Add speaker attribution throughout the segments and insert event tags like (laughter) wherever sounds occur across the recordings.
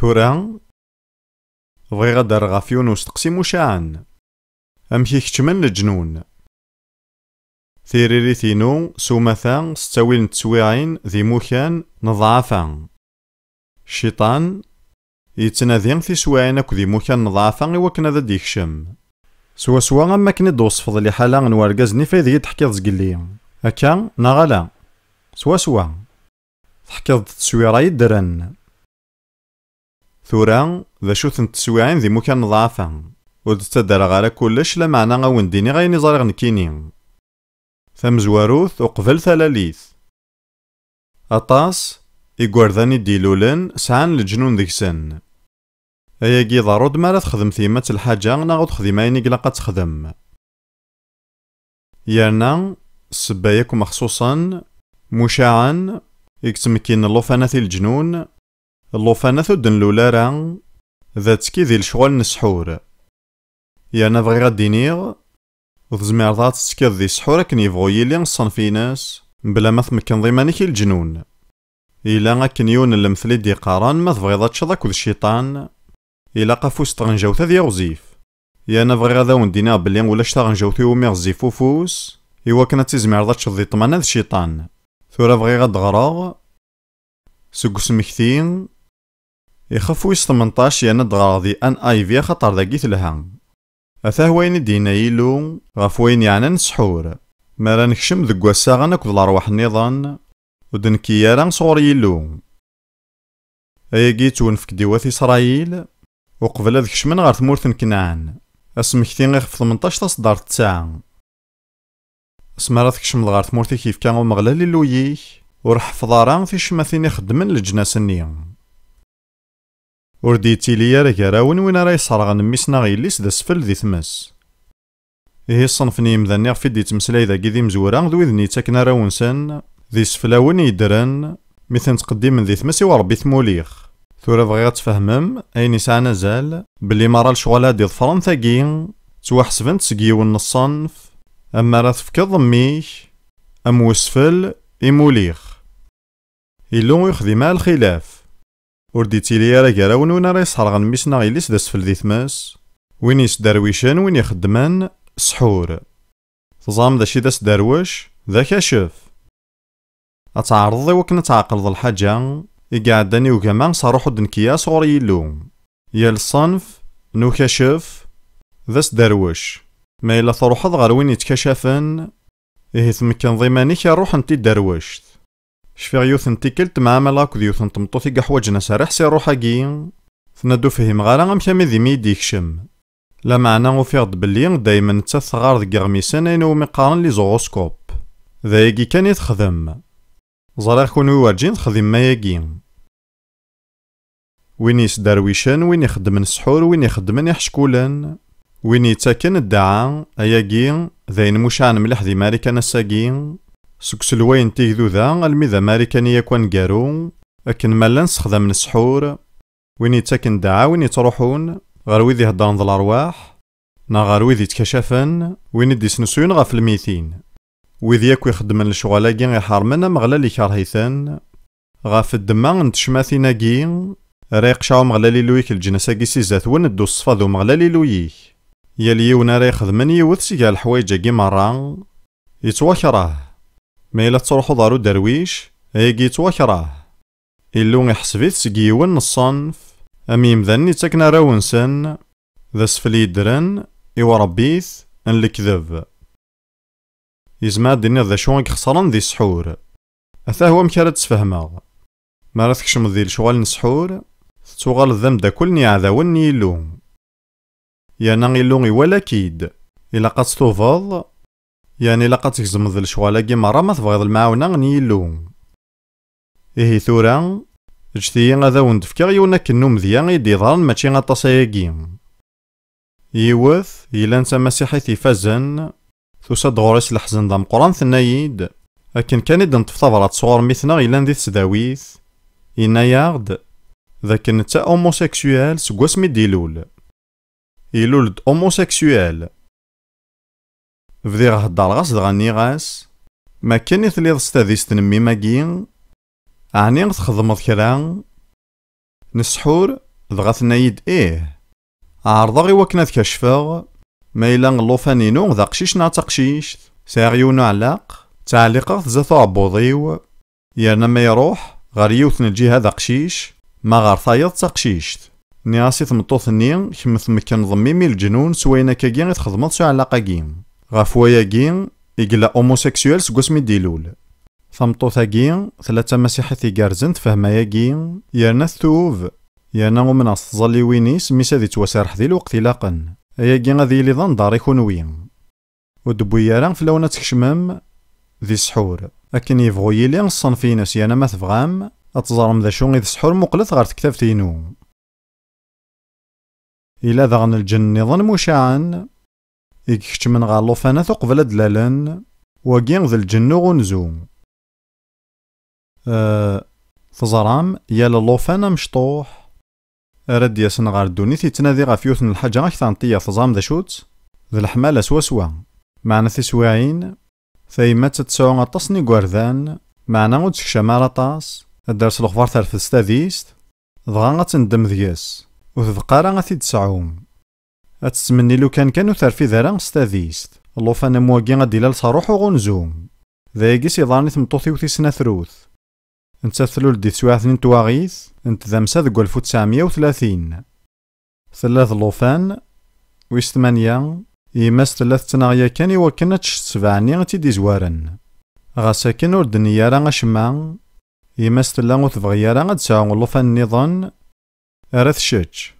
Speaker 1: تورا بغيت غدار غافيون وسطقسي مشاعا امشي كتمن الجنون ثينو سومثا ستاويل تسويعين ذي موكان نضعفا الشيطان يتنادي في سواعين اكو ذي موكان نضعفا وكنا ذا ديكشم سوى سوى اما كني دوس فضلي حالا نوارقاز نيفاي ذي تحكي ذزقلي اكا نغالا سوى سوى تحكي ذا تسويرا يدرن ثوران ذا شوث التسويعين ذي مكان ضعفا ود تدرغ غالا كلش لا معنى غا ونديني غاين زارغ نكيني ثم زواروث وقفل ثلاليث أطاس إقوارذاني ديلولن سعان الجنون ذي سن ايا أيجي ضارود مالا تخدم ثيمة الحاجة ناغود خدمين إقلاقا تخدم يرنا سبايكو مخصوصا مشاعا يكتمكين اللوفانة الجنون اللوفانا ثودن لولارا ذات كي ذي الشغل نسحور يا يعني بغي غادي نيغ تزمير ذات تسكيض ذي سحور اكن يبغو يلي في ناس بلا ما تمكن ضيمانك الجنون إلا غاكن يون المثلي دي قاران ما تبغيض تشض أكد الشيطان إلا قفوس تغنجوت ذي غزيف يا يعني أنا بغي غادا وندينا بلي ولاش تغنجوت يومي غزيف وفوس إوا كنا تزمير ذات تشض طمانة ذي الشيطان ثورا بغي غاد غراغ سوق سمكتين يخف ويس 18 يانا غراضي ان اي في خطر داكي تلها اثا وين دينا يلو غاف وين يعنى نسحور مارا نكشم ذك وساغن اكد النظام نيضان ودنكيارا صغور يلو جيت ونفك ديوات اسرائيل وقبل اذ شمن غار ثمورت كنعان اسمكتي غير في 18 تصدر تساعة اسمارا شمن غار ثمورتي كيف كان ومغلى للويك ورح فضاران في شمثين يخدمن لجناس النيام ور دي تيلي ارا راون وين صار يسرغن ميسنا غيليس ذا سفل ذي ثماس ايه الصنف نيم ذا نيغ فيدي تمسلاي ذا قيدي مزورا ذو ذني تاكنا راون سن ذي سفلا وين يدرن مثل تقديم من ذي ثماسي وربي ثموليخ ثورا بغي تفهمم أيني ساعة نزال بلي مارا الشغلا دي كين ثاقين توحسبن تسقيون الصنف اما راه تفكض ميش ام وسفل اموليخ يلون يخدم الخلاف ور دي تيلي راه غير ون ونا راه يسحر غنميسنا غيليس داس في ذي ثماس وين يسدرويشان وين يخدمان سحور تظام داشي داس درويش ذا كشف اتعرض وكنا تعقل ظل حاجة يقعد داني وكمان صاروح دنكيا صغر يلو يا الصنف نو كشف داس درويش ما إلا ثروح ضغر وين يتكاشفن إيه ثم كان ضيماني كان روح انتي درويشت شفيغ يوثن تيكلت مع ملاك يوثن تمطوثي قحوجنا سارح سي روحاقي ثنادو فهم غالا امشا ذي ميدي يكشم لا معنى وفيغد بلي دايما نتا ثغار دق غميسان اين ومي قارن لي زوروسكوب يجي كان يتخدم ظريغ كون ويواجين تخدم ما يقي وين يسدرويشان وين يخدمن السحور وين يخدمن يحشكولن وين يتاكن الدعاء اياقي ذاين مشان ملح ذي ماري كان الساقين سكسلوين تيغدودا الميدا ماريكانية يكون جارو أكن ما من السحور وين يتاكن دعا وين يتروحون غار ويدي هدران ذا الأرواح نا غار ويدي تكشفن وين يدي سنسوين غاف الميتين ويدي يكو يخدمن الشغالاقين يحارمن مغلى لي كارهيثن غاف الدماغ نتشماثي ناقين ريق شاو مغلالي لويك الجنسة قيسي زاث ون الدو الصفا ذو مغلالي لويك يالي يونا ريخذ من يوث سيقال حوايجا قيمارا يتوكراه ما إلا تروحو دارو درويش هيجيت وكراه إلو يحسبيت سق يون الصنف أميم ذني تكنا راونسن ذا سفلي درن إوا ربيث أن الكذب إزما دنيا ذا شو خسران ذي سحور أثا هو مكارا تسفهما ما راتكش تكشم ذي نسحور تتوغال الذم دا كل كلني عذاون يلوم يا نغي لوني ولا كيد إلا قد توفض يعني لاقا تكزمض لشوالاكي راه ما تبغيض المعاونة غني اللوم إيه ثورا جتي غادا وندفكا غيونا كنو مذيا غيدي ظهرن ماشي غطاس أياكي يوث إلا نتا مسيحي تيفازن توساد غوريس الحزن ضام قران ثنايد أكن كان إدن تفتبرات صور مثنا إلا ندي تسداويث إنا ياغد ذاك نتا أوموسيكسوال سكواس ميديلول يلولد أوموسيكسوال بديغ هدار غاس دغاني غاس ما كان يثليض ستاديس تنمي ماكي عني غتخدمض كرا نسحور دغاثنا يد ايه عرضه غي وكنا تكشفه ما إلا نغلوفاني نو ذا قشيشنا تقشيش ساعيون علاق تعليق زثو عبوضيو يرنا ما يروح غريوث الجهة هذا قشيش ما غار ثايض تقشيش نياسي ثمطوث النين كمث مكان ضميمي الجنون سوينا غي تخدمو سو علاقة جيم غاف واياكي يقلا اوموسيكسوال سكو سميدي لول تمطوطاكي ثلاثة مسيحات كارزنت فهما ياكي يرنا الثوب يرنا ومناس تظلي وينيس ميسا هذي توسارح ذي الوقت لاقن اياكي غادي لي ظن داري ودبويا راه في لونة كشمام ذي السحور اكن يبغو يلي ناس يانا ما تبغام اتزرم ذا شون إذ السحور مقلث غارت كتاب تينو إلا ذغن الجن نظن مشاعن يكحكمن غار ثوق بلاد دلالان وكين ذل جنو غنزو أه تزرام يالا لوفانا مشطوح رد ياسن غار الدونيت يتنادي غا فيوثن الحاجة أكثر نطية تزام ذا شوت ذا الحمالة سوا سوا معنا تسواعين ما تتسعون غطسني نيكواردان معنا غود تكشمار أطاس الدرس الغفار ثالث ستاديست دغا غتندم ذياس وتبقى راه غاتيد تسعوم أتسمني لو كان كانو ترفيد رانغ ستاديست اللوفان ام غادي لا لصاروح وغنزوم ذاكي سيضاني تمطوطي وتيسنا ثروث انت ثلول دي سواعثنين تواغيس انت ذمسا ذق وثلاثين ثلاث لوفان ويس ثمانية يمس ثلاث تناغيا كان يوكنا تشت سبعني دي زوارن غا ساكن ور دنيا راه غشمع يماس ثلا وثبغيا راه غتساعو لوفان نظن راه شتش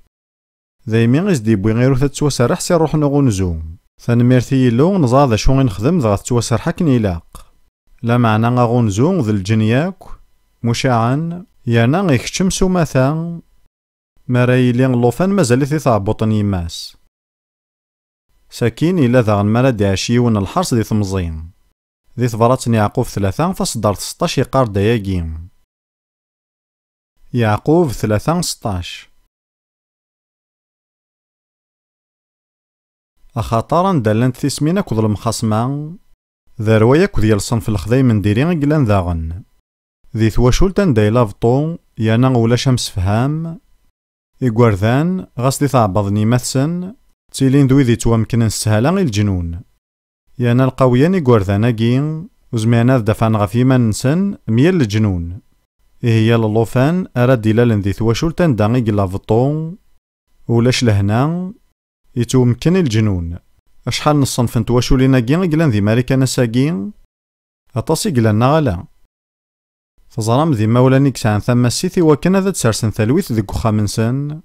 Speaker 1: دايمي غيزديبوي غيرو تتوسرح سي روح نغنزو تنميرت يلو نزا دا شو غنخدم دغا تتوسرح كن يلاق لا معنى غنزو ذا الجنياك مشاعا يانا غيكتشم سوماثا لي غلوفان مازال في تعبطن يماس ساكين إلا ذا غنمالا دي ون الحرص دي ثمزين ذي ثبرات يعقوب ثلاثة فصدر تسطاش يقار داياقيم يعقوب ثلاثة سطاش أخطارا دلنت تسمين كود المخصمان ذروية كود يلصن في الخضي من ديرين قلان ذاغن ذي ثوشولتا دايلا فطو يانا ولا شمس فهام إيقوارذان غاس ديثا عبضني مثسن تيلين دوي ذي توامكن السهالة الجنون يانا القويان إيقوارذان أجين وزمعنا دفان غفي منسن ميال الجنون إيه هي اللوفان أرد إلى لنذي ثوشولتا داغي قلا فطو ولاش لهنا يتمكن الجنون أشحال نصنف نت واشو لينا جلان ذي ذي ماريكانا ساكي اطاسي جلان غالا تظرام ذي مولانيك سعن ثماسيت وكنا ذات سارسن ثلويث ذي وخامنسن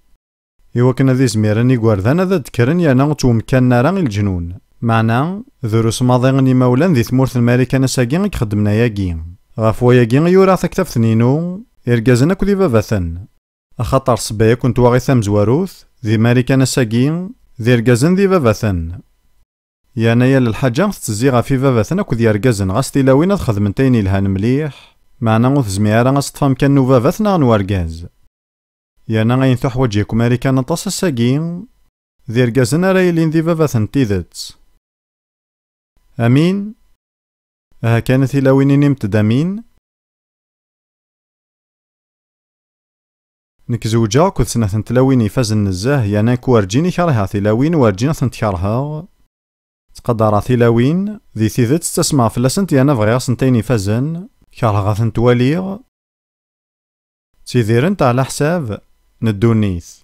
Speaker 1: يوكنا ذي زميراني قواردان ذات كرن يانا تمكن نارا الجنون معنى روس ماضيغني مولان ذي ثمورت الماريكانا ساكي خدمنا ياكي غاف وياكي يورا تكتف ثنينو ارقازنا كذي ذي أخطر سبايا كنت واغي ثم زواروث ذي ماريكانا ساكي ذير ذيرجزن ذي فافاثن يا نيا للحاجة تزيغا في فافاثن اكو ذيرجزن غاستي لوين اخذ من تيني الهان مليح معنا غوث زميارا غاست فام كانو فافاثن غنو ارجاز يا نا غاين تحوج ياكو ماريكا نطاس الساقين ذيرجزن رايلين ذي فافاثن تيذت امين اها كانت الى وينين امتدامين نك زوجة كنت سنة تلاوين يعني يعني يفزن نزاه يا ناك ورجين يكرهها تلاوين ورجين تنتكرها تقدر تلاوين ذي تيدت تسمع يانا يا بغيا سنتين يفازن كرهها تنتوالي انت على حساب ندونيث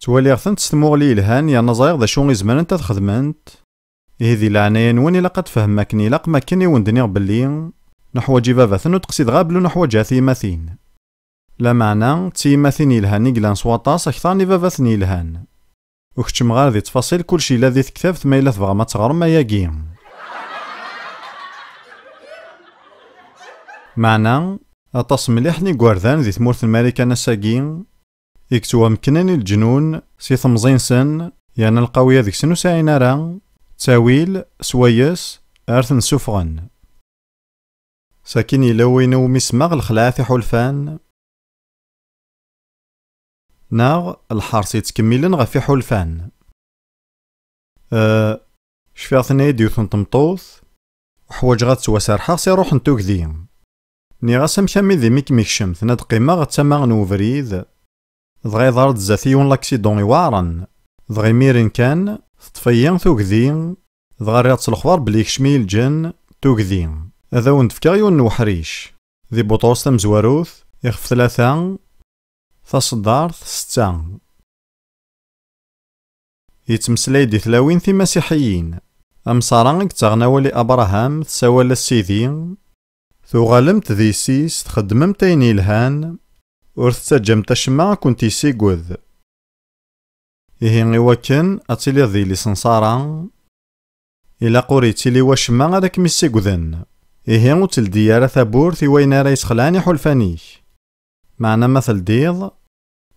Speaker 1: توالي غثنت تستموغلي لهان يا يعني نظاير ذا شون انت تخدمنت هذي العناية نوني لقد فهم ماكني لق ماكني وندني بلي نحو جيفافا ثنو تقصد غابلو جاثي ثيماثين لمعنى تيماثين يلهان يقلان سواطاس أكثر ني باباثن يلهان وكتشم غير ذي تفاصيل كلشي لا ذي كتاب ثما إلا تبغى ما تغرم ما ياكي معنى أطاس مليح لي كواردان ذي تمورت الماريكا الساكين إكتوا مكناني الجنون سي ثمزين سن يعني القوية ذيك سنو ساعين راه تاويل سويس أرثن سفغن ساكيني يلوينو مسمغ الخلاثي حلفان ناغ الحرص يتكملن غفي حلفان أه اثني يديوثن تمطوث وحواج غاتسواسرحا سي روح نتوكدي ني غاس مكمل ذي ميك ميكشم ثنا دقيمة غتسما نوفريد دغي ضارد زاثيون لاكسيدون يوارن دغي ميرين كان تطفيان توكدي دغي رياض الخبار بلي جن توك توكدي هذا وندفكا يون وحريش ذي بطوس تمزواروث يخف ثلاثة تصدارت ستة يتمسلي دي ثلاوين في مسيحيين أم تغنوالي أبراهام لأبراهام السيدين ثو غالمت ذي سيس تخدممت أين يلهان ور تتجمت أشمع كنتي سيقوذ إيه وكن أتلي ذي لسنصارا إلا قريتي لي واشما غادك ميسيقذن إيه تلديار ثابور في وين رايس خلاني حلفانيك معنا مثل ديض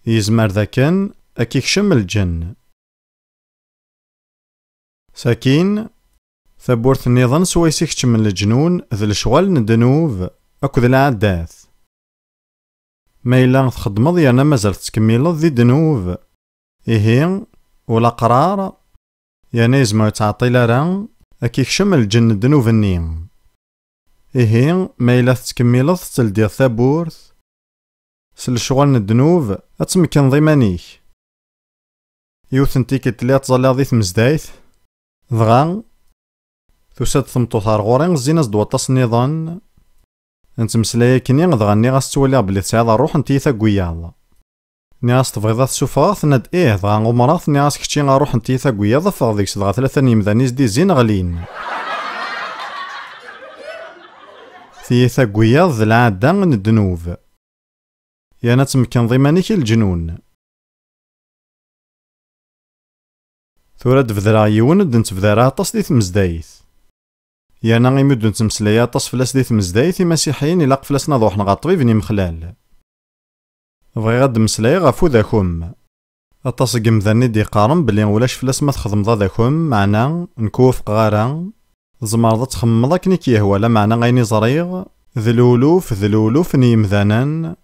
Speaker 1: يزمر ذاكن أكيكشم الجن ساكين ثبورث نيضا سويس يكشم الجنون ذل شوال ندنوف أكو ذل عداث ما إلا تخدمض يانا مازال تكملض ذي دنوف إهي ولا قرار يانا يزمر تعطي ران أكيكشم الجن دنوف النيم إهي ما إلا تكملض ذي ثبورث س لشغل الدنوب اتمكن ضيمانيك يوت انتيكت لا تظلا ضيث مزدايث ضغا ثوسد ثمتو ثار غورين زين ازدوا تصنيضان انت مسلايا كني غضغاني غاس تولي بلي تسعيد روح انتي ثقويا الله نياس تفغيضا تسوفاغ ثند ايه ضغا غمراغ نياس كتشي غا روح انتي ثقويا ضفاغ ديكس ثلاثة نيم نيمدانيز دي زين غلين ثي ثقويا ضلع دان الدنوب يانا تمكن ضمانك الجنون ثورة دبذرا يون دنت بذرا طاس ديث مزدايث يا غيمد دنت مسلايا طاس فلاس مزدايث تمزدايت مسيحيين إلا فلاسنا ضوحنا غا طبيب مخلال بغي غاد مسلايا غا فوداكم قم ذاني دي قارن بلي ولاش فلاس ما تخدم ضاداكم معنا نكوف غارا زمرض تخمض كني كيهوى لا معنا غيني زريغ ذلولوف ذلولوف مذانان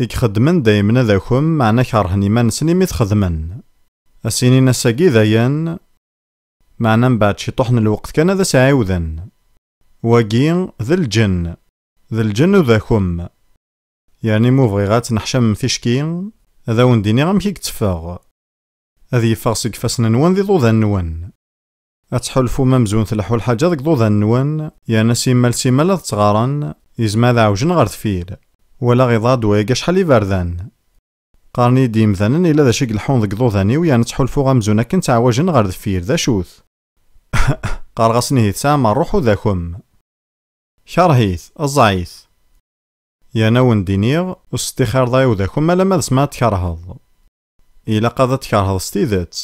Speaker 1: يخدمن دايمن ذاكم معنا كارهن نسني سنيمي تخدمن أسينين الساقي ذايان معنا بعد شي طحن الوقت كان ذا سعيوذن وقين ذا الجن ذا الجن ذاكم يعني مو بغيغات نحشم في شكين ذا ونديني غام كيك تفاغ أذي فاسك فاسن نوان ذي ضوذن نوان أتحلفو ممزون ثلحو الحاجة ذاك ضوذن نوان يعني سيمال سيمال ذا تغارن إذ ماذا عوجن غارت فيه ولا غيضا دويك شحال يبردان قارني مثلا الا ذا داك يقلحون دق ويا نتحو الفوغا مزونا كنت عواجن غير دفير ذا شوث (laughs) غصني هيث ساما روحو ذاكم شرهيث الزعيث يا نون دينيغ استخار ضايو ذاكم مالا ما سما تكرهض إلا قاضا تكرهض ستيدات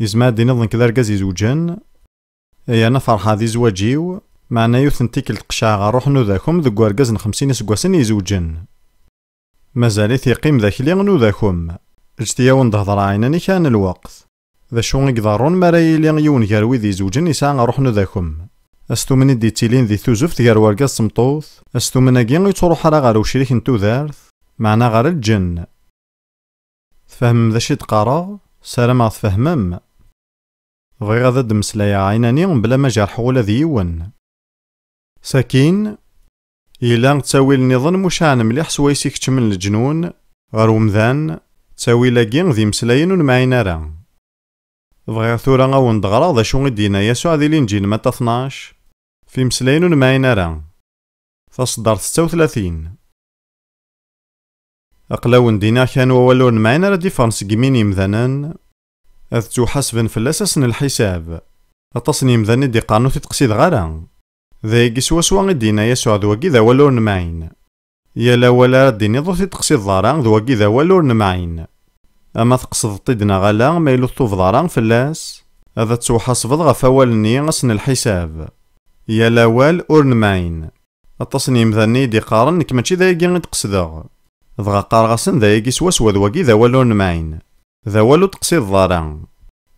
Speaker 1: يزما دينيض ذا رقازي زوجن يا انا فرحة ذي زواجيو معنا يوثن تيكل قشاغا روح نوذاكم ذو قرقزن خمسين سقوسن يزوجن مازال يقيم ذاك لي نوذاكم اجتيا ونضهضر عينني كان الوقت ذا شون يقدرون ما راي لي يون يروي ذي زوجن يسعى روح نوذاكم استو من دي تيلين ذي ثوزفت غير ورقز سمطوث استو من اجين تروح على غارو شريك انتو ذارث معنا غار الجن تفهم ذا شي تقرا سلام تفهمم بغي غادا دمس لا بلا ما جرحو ولا ذي يون ساكين إلا تساوي النظام مشان مليح سويسي يكتم من الجنون غير ومذان تساوي لاكين ذي مسلاين ونمعين راه بغي ثورا غاون دغرا ذا شو غدينا يسوع ذي لينجين متى 12 في مسلاين ونمعين راه ستة 36 أقلاون دينا كانوا ولون معنا راه ديفرنس جمين يمذنان أذتو توحسبن في الأساس الحساب أتصني يمذن دي قانو تتقسيد غارا ذيك سواسوا غيدينا يسوع ذوكي ذا والور نمعين يا لا ولا ديني ضوثي تقصي الضارة ذوكي ذا والور نمعين أما تقصد طيدنا غالا ما يلوثو فضارة فلاس هذا توحص فضغة فوالني غصن الحساب يا لا وال أور نمعين التصنيم ذاني دي قارن كمتشي ذا يجي تقصد ذغا قارغسن ذا يجي سواس وذوكي ذا والور نمعين ذا والو تقصي الضارة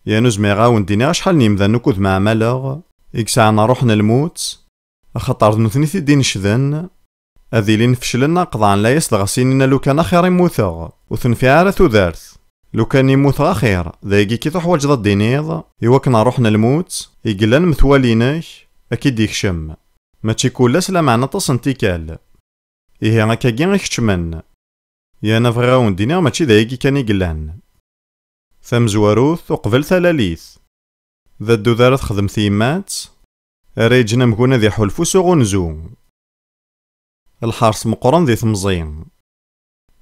Speaker 1: يا نوز غاون ديني شحال نيم ذا نكوث مع ملغ إكسا عنا روحنا الموت في الدين شذن أذي لين فشلنا قضا لا يسلغ سيننا لو كان خير وثن في عارث تودارت لو كان يموت غخير ذايقي كي تحوج ضد دينيض إوا روحنا الموت يقلن مثوالينك أكيد يخشم ما تيكون كل لا معنى تصنتيكال إيه هاكا كي يخشمن يا أنا فغاون دينير تشي ذايقي كان يقلن ثم زواروث وقبل ثلاليث ذا الدوذارث خدم ثيمات ريجنا مكونا ذي حلفو غنزو الحارس مقرن ذي ثمزين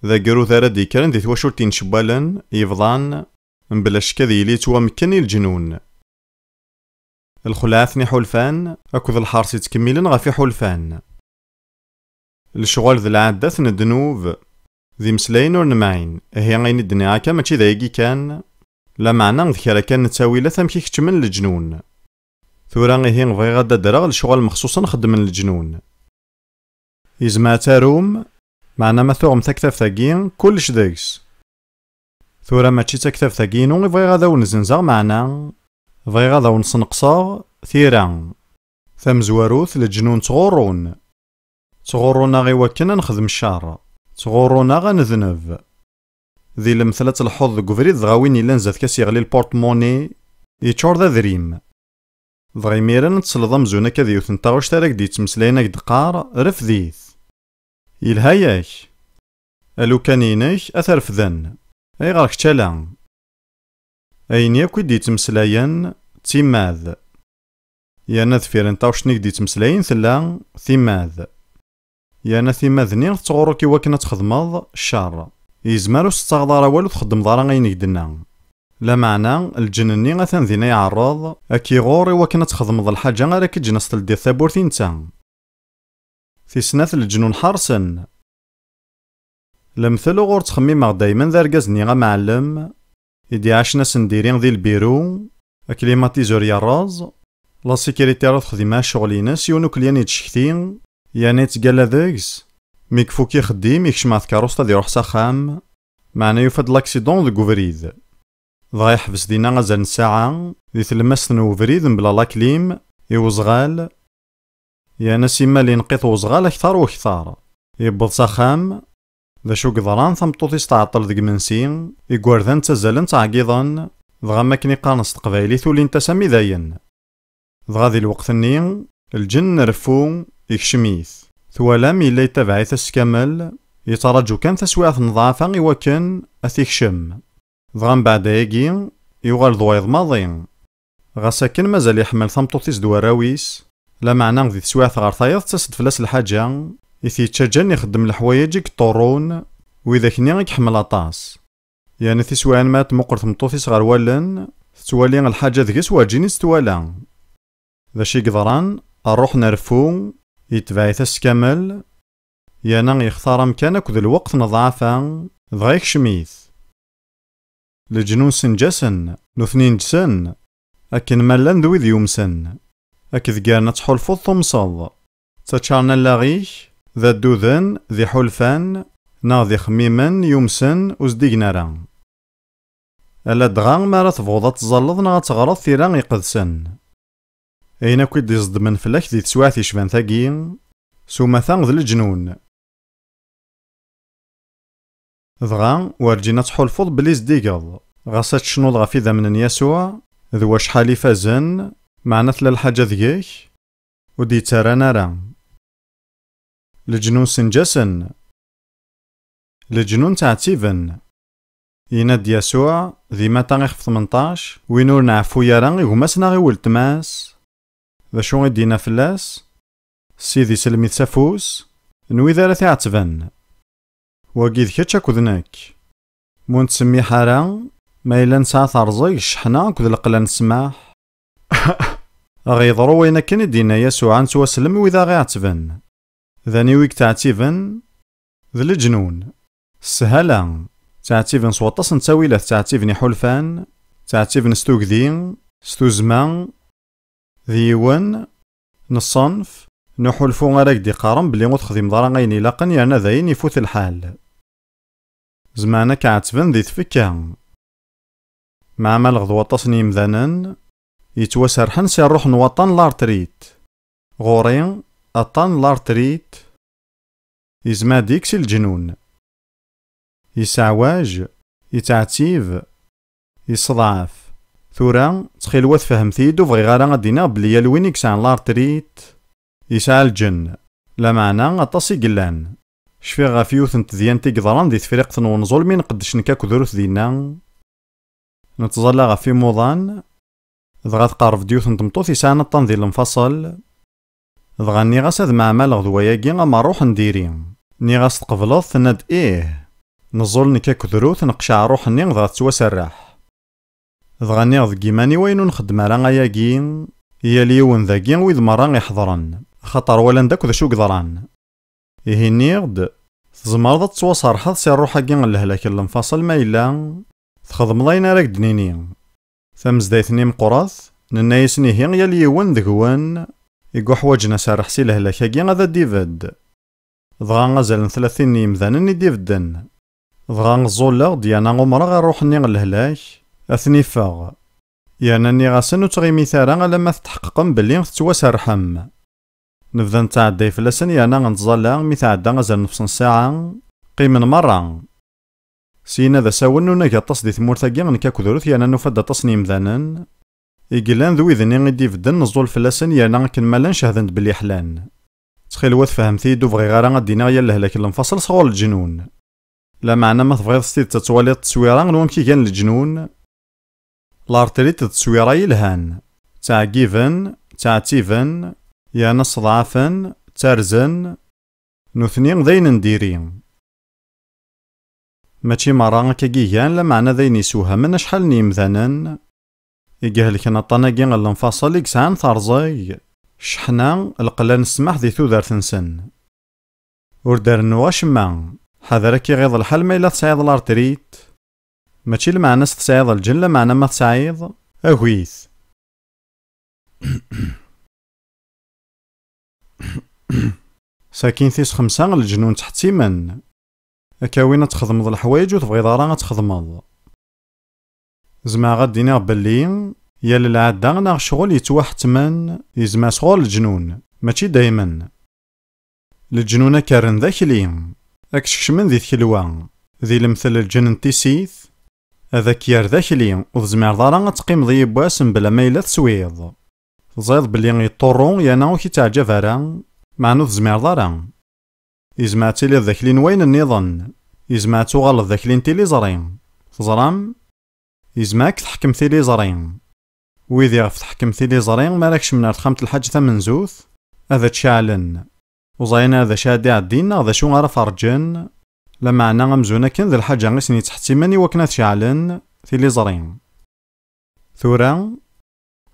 Speaker 1: ذا قرو ذا ردي كرن ذي تواشولتين شبالن يفضان مبلا شكا ذي لي توامكني الجنون الخلاثني حلفان أكذ الحارس يتكملن غفي حلفان الشغل ذي العادة ثن ذي مسلاين ور نمعين هي غين الدنيا تشي ماشي ذايقي كان لا معنى ذكرا كان تاويلة ثمكي كتمن الجنون ثورا إهين بغيغ غادا درا لشغل مخصوصا خدم الجنون إزما تاروم معنا ما ثوغم تكتف ثاقين كلش دايس ثورا ما تشي تكتف ثاقينو بغي غادا ونزنزا معنا بغي غادا ونسنقصا ثيرا ثم زواروث للجنون تغورون تغورونا غي وكنا نخدم الشعر تغورونا غنذنب ذي لمثلة الحظ قفريد غاوين إلا نزاد كاس البورتموني يتشور ذا ذريم ضغيميرا نتسلض مزونا كذي وثنتاوش تارك ديت مسلينا قدقار رفذيث يلهاياش ألو كانينيش أثر فذن أي غارك تشالان أين يكو ديت مسلين تيماذ يا نذفير نتاوش نيك ديت مسلين ثلان ثيماذ يا نثيماذ نيغ تغوروكي وكنا تخدمض الشار يزمارو ستاغدار والو تخدم ضارا غينيك دنان لا معنى الجنني غثان ذينا يعرض اكي غوري وكنا تخدمض الحاجة غير كي جنس تلدي الثابورث نتا تيسناث الجنون حرسن لمثل غور تخميمة دايما ذا رقز نيغا معلم يدي عشنا سنديرين ذي البيرو اكليماتيزور يراز لا سيكيريتي راه تخدمها شغلينس سيونو كليان يتشكتي يعني تقال ذاكس ميكفوكي خديم يكشمع تكاروستا دي روح سخام معنا يفاد لاكسيدون ذي كوفريد ضايح في دينا غزال ساعة ذي تلمسن وفريد بلا لاكليم يوزغال يا ناس إما لي نقيط وزغال أكثر وأكثر يبض سخام ذا شو قدران ثم طوطي ستعطل ذي منسين إيكواردان تزالن تعقيضا ذغا ماكني قانا ستقبايلي ثولي نتا سامي داين ذغا ذي الوقت النين الجن رفو إكشميث ثوالام إلا يتبعي تسكمل يترجو كان تسوية نضعفا إيوكن أثيكشم ضغان بعد ايجي يغال ضوايض ماضين غاسا كان مازال يحمل ثمطوطيس دواراويس لا معنى غذي تسويع ثغار ثايض تسد فلاس الحاجة إثي تشجن يخدم الحوايج طورون وإذا كنينك غيك حمل أطاس يعني ثي سوان مات مقر ثمطوطيس غار ولن تسوالي الحاجة ذكس واجيني ستوالا ذا شي قدران أروح نرفو يتبعيث كامل يعني يختار مكانك ذو الوقت نضعفا ضغيك شميث لجنون سنجسن نثنين جسن أكن ملان ذوي ذيومسن أكذ قارنا تحلفو الثمصاد تتشارنا اللغيش ذا دوذن ذي حلفان نا ذي خميمن يومسن وزديقنا ران ألا دغان مارا تفوضة تزلض نا تغرض في ران يقذسن أين كويد يصدمن فلاك ذي تسواتي شفان ثاقين سوما ثان ذي الجنون دغا ورجينا فوض بليز زديقض غاسا تشنوض غا في من يسوع ذو شحال فازن معنا تلا الحاجة ذيك ودي ترانا ران لجنون سنجسن لجنون تعتيفن يناد يسوع ذي ما في 18 وينور نعفو يران يغمسنا غي ولتماس ذا شو غدينا فلاس سيدي سلمي سافوس نوي ذا عتفن وقيد كتش اكو ذناك مون تسمي حارا ما الا نسا ثرزي الشحنة كذ القلان السماح (laughs) اغي ضرو وين كان يدينا يسوع نسوى سلم وإذا غي ذاني ويك تعتيفن ذا الجنون سهلا تعتيفن سوى طسن تاويلة تعتيفني حلفان تعتيفن ستوك ذين ستو زمان ذيون نصنف نحلفو غير دي قارن بلي مو تخدم ضرا غاين لاقن يعني داين يفوت الحال زمانا كعتبن ذي تفكا مع مال غضوة تصن يمذانن يتوسرحن سي الروح نوطن لارتريت غورين أطن لارتريت يزما ديكس الجنون يسعواج يتعتيف يصضعف ثورا تخيل وثفهم ثيدو فغي بغي غارا غادي بلي لوين لارتريت يسعى الجن لمعنى أطاس قلان شفي غف في n تديانت يقدران دي تفريقت نون ظلمي نكاك دروث دينا نتظل في موضان ضغا تقارف ديوثن n تمطوط يسعى نطان المفصل ضغا نيغاس هاد معمل غدواياكي غا روح نديري نيغاس ستقفلوث تناد ايه نزول نكاك دروث نقشع روح روحني ضغا سراح ضغا نيغ ذكي ماني وينو نخدم على ياكي يا ليون ذاكي ويضمران يحضرن خطر ولا داك ذا شو قدران يهيني غد تزمرض حظ سير روحك لهلاك الانفصل ما إلا تخذ ضاين راك دنيني ثمز دايثني مقراث ننايسني هين يا ليون ذهوان إيقو حواجنا سارح سي لهلاكاكي ذا ديفيد ضغا غزال ثلاثين نيم يمدانن ديفدن ضغا نزولا ديانا غمرا غير روحني لهلاك اثني فاغ يعني ني غاسن وتغيمي ثارا لما تتحققم بلي سارحم نبدا نتعدى فلاسن يانا غنتظلا مي تعدى غزال نفس الساعة قيمن مرة سينا ذا ساون نجا اطاس دي تمورتاكي غنكا كدروت يانا نوفد اطاس نيمذانن إقلان ذو إذن يغدي فدن نزول في فلاسن يانا كن مالان شهدنت بلي حلان تخيلوا فهمتي دو فغي غارا غدينا غيا لهلاك المفصل صغور الجنون لا معنى ما تبغيض ستي تتوالي التصويرة نوام كي كان الجنون لارتريت التصويرة يلهان تاع جيفن تاع تيفن يا نصضعفن ترزن نوثنين ذين نديرين ماشي مرة كيجيان لمعنى ذين يسوها من شحال نيمذانن أنا الطناقي الانفصل يكسعان ثارزي شحنا القلا نسمح ذي تودرت ثنسن ور دارن واشما حذرك يغيظ الحل ما إلا تسعيض الارتريت ماشي المعنى ستسعيض الجن لمعنى ما تسعيض أهويث (clears throat) ساكين ثيس خمسة الجنون سيمن أكاوين تخدمض الحوايج وتبغيض راه تخدمض زعما غادي نير بلي يا للعادة غناغ شغل تمن يزما صغور الجنون ماشي دايما الجنون كارن ذاك ليم أكشكشمن ذي ثلوان ذي المثل الجن تيسيث هذا يار ذاك لي وزما دارا تقيم ضيب واسم بلا ما يلا تسويض زيد بلي يا ناو كي تعجب راه معنو تزمير ضارا إزما تيلي ذاكلين وين النظن إزما توغل ذاكلين تيلي زرين تزرام إزما كتحكم تيلي زرين ويدي غف تحكم تيلي زرين مالكش من الخمت الحاج ثمن زوث هذا تشعلن وزاين هذا شادع الدين هذا شو غرف عرجن لما عنا غمزونا كن ذا الحاجة غيسني تحتي مني وكنا تشعلن تيلي زرين ثورا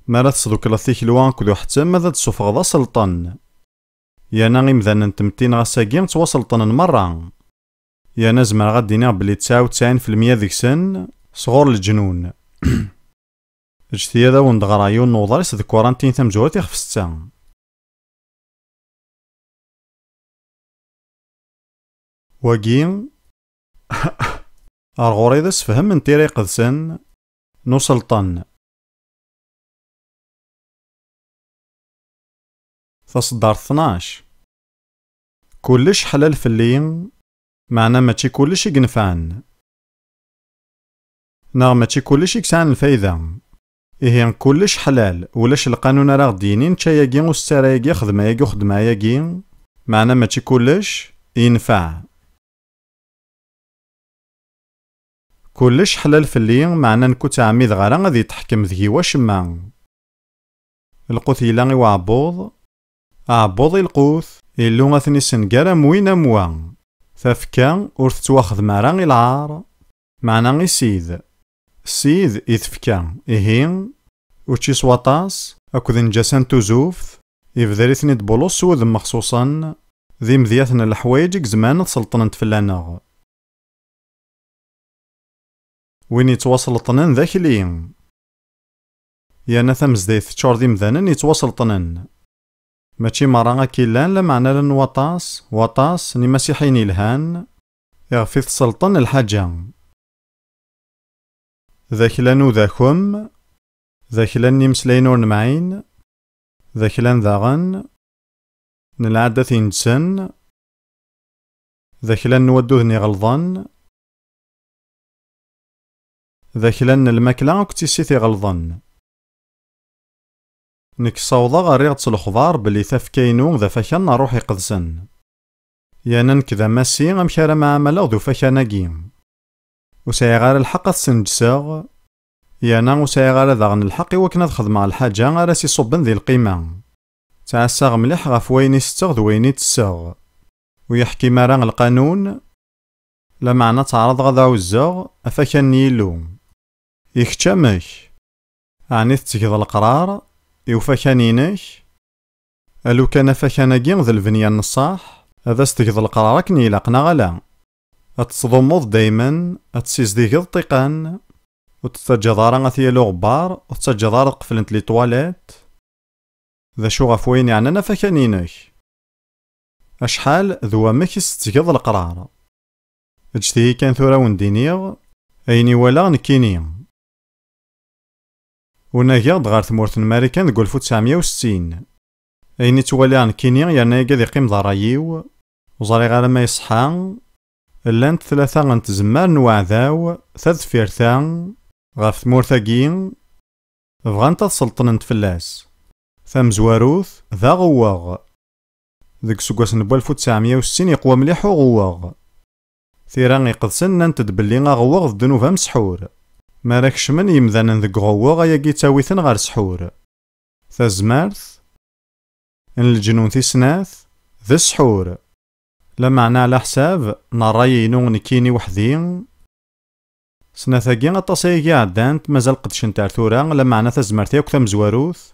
Speaker 1: مالا تصدوك لثيك الوان كلو حتى ماذا تصفغ ذا سلطان يانا غيمدان نتمتين غاساكي نتواصلطن مرة يانا زمان غادي نيغ بلي تسعة تسعين في المية سن صغور الجنون (coughs) جتي هذا رايون غرايو نوضريس ذ كورانتين ثم جوات يخفستا وكيم (coughs) ارغوري ارغوريدس فهم من تيري قدسن نوصل طن فصدر 12 كلش حلال في معنى ما تشي كلش نغ ما تشي كلش يكسان الفايدة إيه كلش حلال ولاش القانون راه دينين تشا ياكي والسارة ياكي خدمة ياكي وخدمة ياكي ما تشي كلش ينفع كلش حلال في الليل معنى نكو تعميد غارة غادي تحكم ذي واشما القتيلة غي وعبوض أعبوض القوث إلو أثني سنقر موين أموان ثفكا أرث تتواخذ مارا العار معنى سيد سيد إثفكا إهين وشي سواطاس أكد نجاسان تزوف إفذريثني دبولوس سود مخصوصا ذي مذياثنا الحوايج زمان سلطنة فلاناغ وين يتواصل طنان ذاك لين يا نثم زديث تشار ذي مذانا يتواصل طنان ماشي مرة كيلان لا معنى لن وطاس وطاس لمسيحين الهان يغفث سلطن الحاجة ذاكلان لانو ذاكم ذاك لاني ونمعين معين ذاغن نلعدة ثينتسن ذاكلان لان نودوذني غلظن ذاكلان لان الماكلة وكتسيثي غلظن نك صوضا غريغ الخضار بلي ثاف كاينو ذا فاشان روح يقدسن يانا يعني نكذا ماسي غام شارا ما عمل ذو فاشانا قيم وسي غار الحق السنجسغ يانا يعني وسي غار ذاغن الحق وكنا نخدم مع الحاجة غارسي صبن ذي القيمة تاع الساغ مليح غاف وين يستغ ذو وين يتسغ ويحكي مارا القانون لا معنى تعرض غدا وزغ افاشا يلوم يختمش عني تتكذا القرار يوفاكانينك الو كان فاكاناكي ذ البنيان النصاح هذا استجد القرار كني لاقنا غلا تصدمض دايما تسيزديغ طيقان وتتجد راه لو غبار وتتجد راه قفلنت لي طواليت ذا شو غف وين يعني انا فاكانينك اشحال ذو مكس تجد القرار اجتهي كان ثورا وندينيغ ايني ولا نكينيغ ونهي غار ثمورة الماريكان دقول فو تسعمية وستين اين توالي عن كينيا يرنا يقاد يقيم ضرايو وزاري غالما يصحى لانت ثلاثة غنت زمار ذاو ثاد فيرثان غاف ثمور ثاقين فغانت السلطنة فلاس ثم زواروث ذا غواغ ذك سوكاس نبال فو تسعمية وستين يقوى مليح وغواغ ثيران يقدسن ننتد بلينا غواغ ذنوفا مسحور ما راكش من يمدانا ذك غا غايا تاويثن غار سحور تازمارت ان الجنون تي سناث ذي سحور لما معنى على حساب نراينو نكيني وحدين سناثاكي غطاسايكي عدانت مازال قدش نتار ثورا لما معنى تازمارتي وكتا مزواروث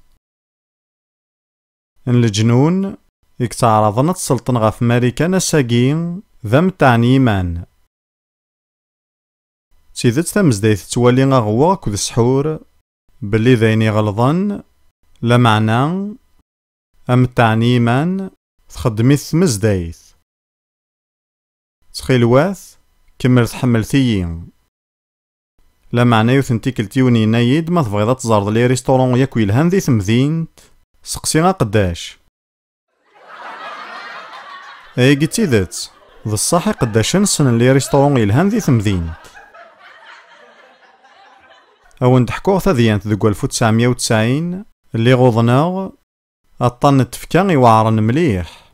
Speaker 1: ان الجنون يكتعرضنا تسلطن غا في ماريكا ناساكي ذا متعني مان تيدت تمزديت توالي غوغك السحور بلي ذيني غلظن لا معنى ام تعنيما تخدميت مزديت تخيلوات كمل تحمل لا معنى يوثنتي كلتيوني نايد ما تبغيضا تزارض لي ريستورون ياكوي الهان ذي ثمذينت سقسي قداش اي قتيدت ذات ذا الصاحي قداش نسن لي ريستورون يلهان ذي ثمذينت أون الف تاذيانت دق وتسعين اللي غوضناغ أطن التفكا يوعرن مليح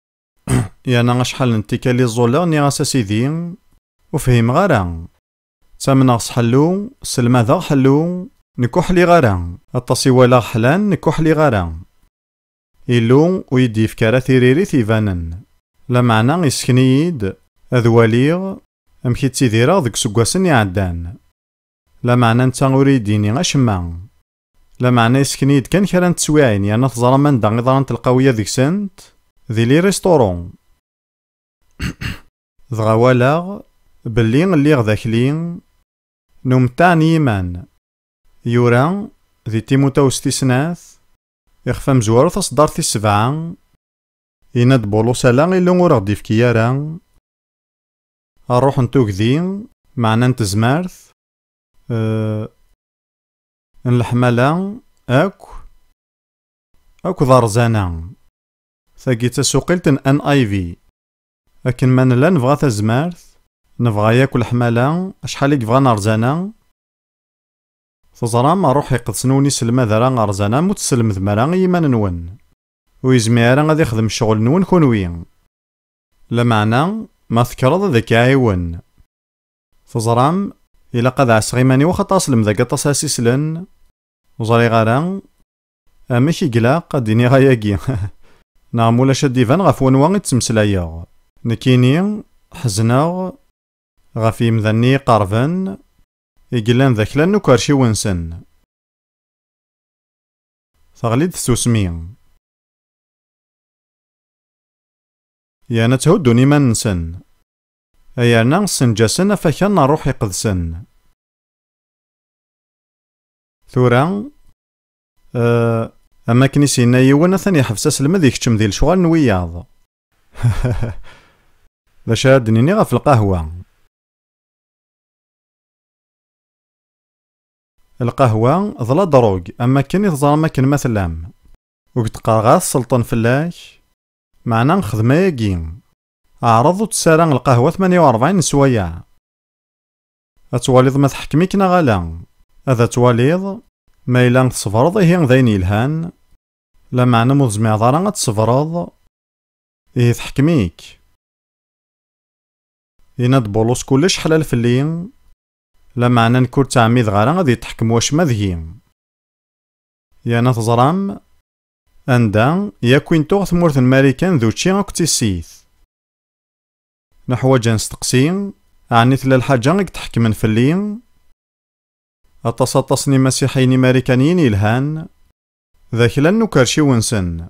Speaker 1: (clears throat) يانا غشحال نتيكا لي الزولار ني غاسا سيدي وفهم غارا تامنا غس حلو سلما ذا حلو نكحلي غارا الطاسي ولا حلان نكحلي غارا إلو ويدي فكارة تيريري تيفانن لا معنى يسكنيد أذواليغ أمكي تيديرا ديك سكواسن يعدان لا معنى لمعنى انت اريديني لا معنى اسكنيد كان كران تسويعين يعني تزرى من دا غضرانت القوية ذيك سنت ذي لي ريستورون (coughs) ذغا ولاغ بلي اللي غدا كلين نوم تاني يمان يوران ذي تيموتا وستيسناث يخفى مزوارو تصدار في السبعة إناد بولو سالا إلو مورا غدي في كيارا أروح نتوك ذين معنى نتزمارث الحمالة آه، أك أك ضرزانا ثاقي تسوقلت أن في لكن ما نلا نبغى تزمارت نبغى ياكل حمالة أشحال يبغى نرزانا تزرى ما روحي قد سنوني سلمة ذرا غرزانا متسلم ذمرا إيمان نون ويزميرا غادي يخدم الشغل نون كونوي لمعنى ما ذكرض ذكاي ون تزرام إلا قد عسغ إماني وخا تاسلم ذاك أطاس سلن وزريغ غاران أمشي قلا قد ديني غاياكي (laughs) نعم ولا شاد ديفان غف ونوا تمسلايا نكيني حزناغ غفي مذني قارفن إقلان ذاك لان نكرشي ونسن تغليد سوسمين يانا تهدوني ما نسن نانسن جسن فكان روح قدسن ثورا أه أما كني سينا يوانا ثاني حفص ذيك يكتم ذي الشغال نوياض (laughs) ذا شادني نيغا في القهوة القهوة ظلا دروغ أما كني ظلا ما كن وقت وقد قرغاث سلطان فلاش معنا نخدمها يقين أعرضوا تسارى القهوة 48 سوايع أتواليض ما تحكميك نغ لا أذا تواليض ما إلا تصفرض إيه ذين الهان لا معنى مزمع ضرا تصبرض إيه تحكميك إنا بولوس كلش حلال في الليل لا معنى نكور تعميد غارا غادي يتحكم واش مذهي يا نتزرام أندان يا كوين ثمورث ثمورة الماريكان ذو تشي اكتسيث نحوج نستقسي أعني تلا الحاجة تحكمن فلي أطس أطس مسيحيين ماريكانيين إلهان ذاك لنو كرشي ونسن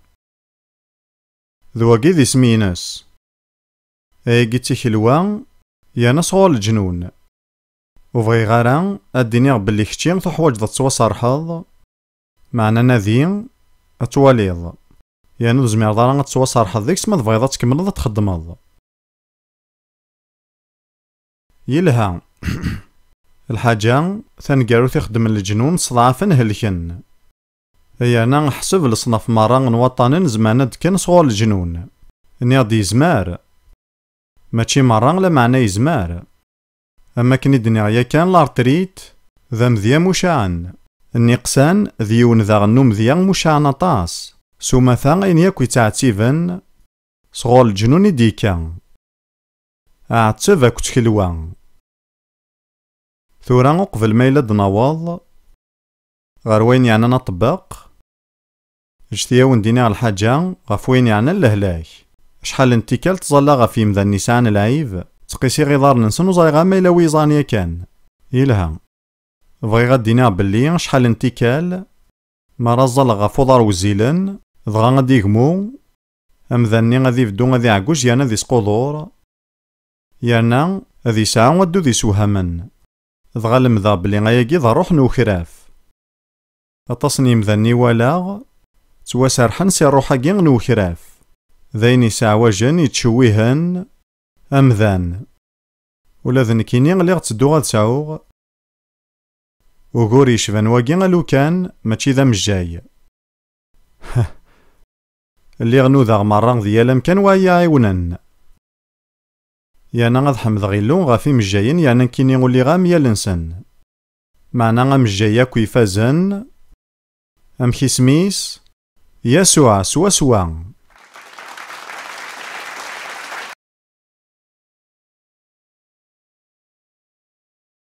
Speaker 1: ذواقي ذي اي ايقي حلوة يا نصغول الجنون وبغي غارا اديني بلي ختيم تحوج تتوصرحض معنا نادي اتواليض يا نوز نو راه دارا تتوصرحض ديك سما تبغيض تكمل تخدمض يلها (clears throat) الحاجة ثنقارو تخدم الجنون صلعفن هلكن هي أنا نحسب لصنف مران وطن زمان دكن صغور الجنون ني زمار يزمار ماشي مران لا معنى يزمار أما كني دنيا يا كان لارتريت ذا مذيا مشاعن النقسان ذيون ذا غنو مذيا مشاعن طاس مثلا أين ياكو تعتيفن صغور الجنون ديكا أعتب أكو ثورا قبل ما يلد دناواض غار وين يعنى نطبق جتيا ونديني على الحاجة غاف وين يعنى اللهلاي شحال انتكال تظل في مذا النسان العيب تقيسي غيظار ننسن وزايغا ما يلا ويزانيا كان إلها بغي غدينا بلي شحال انتكال ما رزل غف وضار وزيلن ضغا غادي يغمو امذاني غادي يبدو غادي يعقوش يانا ذي سقودور يانا ذي ساعة ودو ذي سوهمن ذغالم ذا بلي غايكي ذا روح نو خراف التصنيم ذا ني ولا توسر حنسي روحا كي نو خراف ذيني ساعوجن يتشويهن امذان ولا ذن كيني غلي غتسدو غتسعوغ وغوري شفن واكي غلو كان ماشي ذا مجاي اللي غنو ذا مران ديال مكان وايا عيونن يانا غاد حمدغ إلو غاف مجاين يانا كيني غولي غام يالنسن معنى أمجايا كو يفازن ام خيسميس يسوع سوا سوا